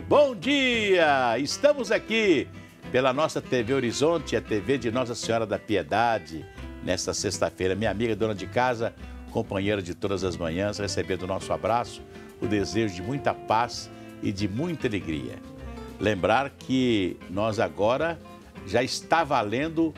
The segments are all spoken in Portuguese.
bom dia! Estamos aqui pela nossa TV Horizonte, a TV de Nossa Senhora da Piedade, nesta sexta-feira. Minha amiga, dona de casa, companheira de todas as manhãs, recebendo o nosso abraço, o desejo de muita paz e de muita alegria. Lembrar que nós agora já está valendo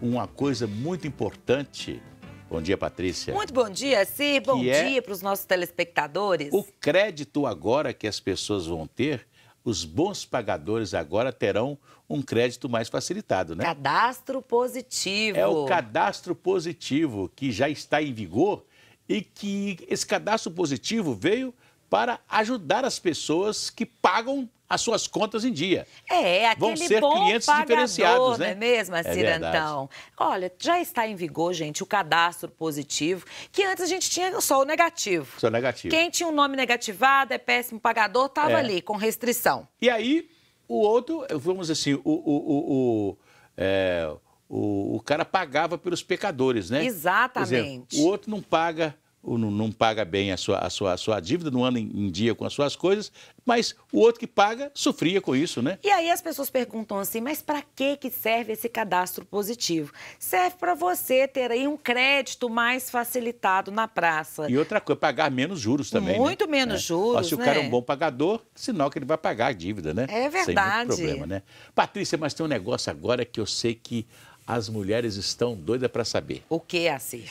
uma coisa muito importante. Bom dia, Patrícia. Muito bom dia, Si. Bom que é dia é para os nossos telespectadores. O crédito agora que as pessoas vão ter os bons pagadores agora terão um crédito mais facilitado, né? Cadastro positivo. É o cadastro positivo que já está em vigor e que esse cadastro positivo veio para ajudar as pessoas que pagam as suas contas em dia. É, é aquele Vão ser bom clientes pagador, diferenciados, né? Não é mesmo, Cirantão? É Olha, já está em vigor, gente, o cadastro positivo, que antes a gente tinha só o negativo. Só o negativo. Quem tinha um nome negativado, é péssimo pagador, estava é. ali, com restrição. E aí, o outro, vamos assim, o... o, o, o é, o, o, cara pagava pelos pecadores, né? Exatamente. Exemplo, o outro não paga não paga bem a sua, a sua, a sua dívida, não anda em dia com as suas coisas, mas o outro que paga sofria com isso, né? E aí as pessoas perguntam assim, mas para que que serve esse cadastro positivo? Serve para você ter aí um crédito mais facilitado na praça. E outra coisa, pagar menos juros também, né? Muito né? menos é. juros, Ó, Se o cara é um né? bom pagador, sinal que ele vai pagar a dívida, né? É verdade. Sem problema, né? Patrícia, mas tem um negócio agora que eu sei que as mulheres estão doidas para saber. O que, é Acir?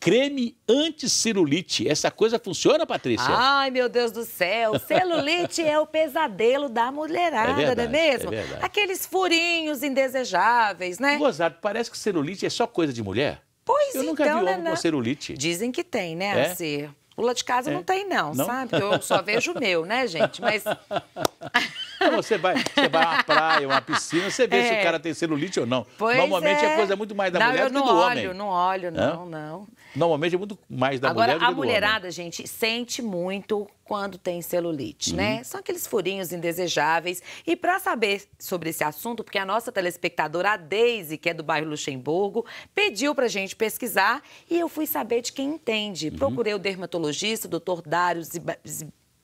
creme anti celulite Essa coisa funciona, Patrícia? Ai, meu Deus do céu. Celulite é o pesadelo da mulherada, é verdade, não é mesmo? É Aqueles furinhos indesejáveis, né? Gozado, parece que celulite é só coisa de mulher. Pois Eu então, nunca vi então, homem né, com né? celulite. Dizem que tem, né, é? Assim, de casa é. não tem, não, não, sabe? Eu só vejo o meu, né, gente? Mas... você vai, você vai à praia, uma piscina, você vê é. se o é. cara tem celulite ou não. Pois Normalmente é. a coisa é muito mais da não, mulher do que do olho, homem. Não olho, não olho, não, não. Normalmente é muito mais da Agora, mulher do que do homem. Agora, a mulherada, gente, sente muito quando tem celulite, né? uhum. né? São aqueles furinhos indesejáveis. E para saber sobre esse assunto, porque a nossa telespectadora, a Deise, que é do bairro Luxemburgo, pediu para gente pesquisar e eu fui saber de quem entende. Uhum. Procurei o dermatologista, o doutor Dário Zib...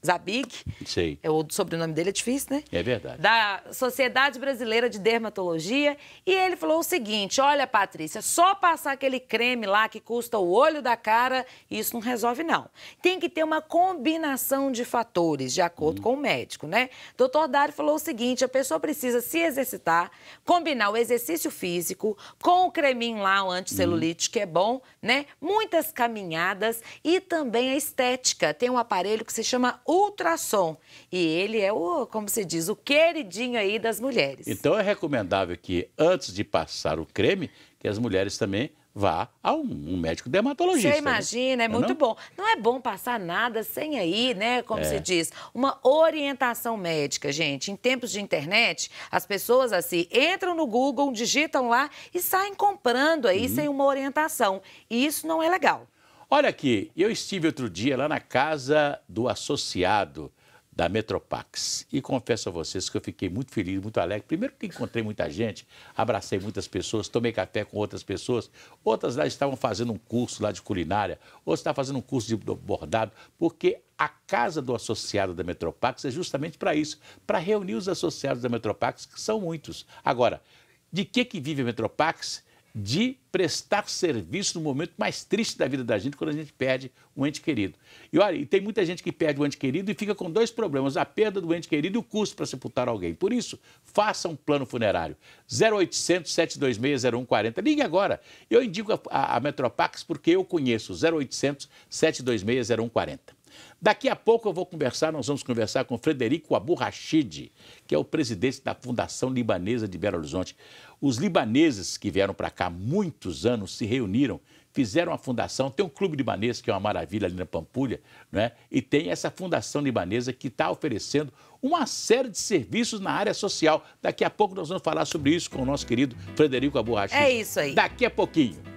Zabig. Sei. É, o sobrenome dele é difícil, né? É verdade. Da Sociedade Brasileira de Dermatologia. E ele falou o seguinte: olha, Patrícia, só passar aquele creme lá que custa o olho da cara, isso não resolve, não. Tem que ter uma combinação de fatores, de acordo hum. com o médico, né? Doutor Dário falou o seguinte: a pessoa precisa se exercitar, combinar o exercício físico com o creminho lá, o anticelulite, hum. que é bom, né? Muitas caminhadas e também a estética. Tem um aparelho que se chama ultrassom. E ele é o, como se diz, o queridinho aí das mulheres. Então é recomendável que antes de passar o creme, que as mulheres também vá a um, médico dermatologista. Você né? imagina, né? é muito não? bom. Não é bom passar nada sem aí, né, como é. se diz, uma orientação médica, gente. Em tempos de internet, as pessoas assim entram no Google, digitam lá e saem comprando aí uhum. sem uma orientação. E isso não é legal. Olha aqui, eu estive outro dia lá na casa do associado da Metropax e confesso a vocês que eu fiquei muito feliz, muito alegre. Primeiro que encontrei muita gente, abracei muitas pessoas, tomei café com outras pessoas. Outras lá estavam fazendo um curso lá de culinária, outras estavam fazendo um curso de bordado, porque a casa do associado da Metropax é justamente para isso, para reunir os associados da Metropax, que são muitos. Agora, de que que vive a Metropax? de prestar serviço no momento mais triste da vida da gente, quando a gente perde um ente querido. E olha, e tem muita gente que perde um ente querido e fica com dois problemas: a perda do ente querido e o custo para sepultar alguém. Por isso, faça um plano funerário. 0800 726 0140. Ligue agora. Eu indico a, a, a Metropax porque eu conheço. 0800 726 0140. Daqui a pouco eu vou conversar, nós vamos conversar com Frederico Abu Rashid, que é o presidente da Fundação Libanesa de Belo Horizonte. Os libaneses que vieram para cá há muitos anos se reuniram, fizeram a fundação, tem um clube libanês que é uma maravilha ali na Pampulha, né? e tem essa fundação libanesa que está oferecendo uma série de serviços na área social. Daqui a pouco nós vamos falar sobre isso com o nosso querido Frederico Abu Rashid. É isso aí. Daqui a pouquinho.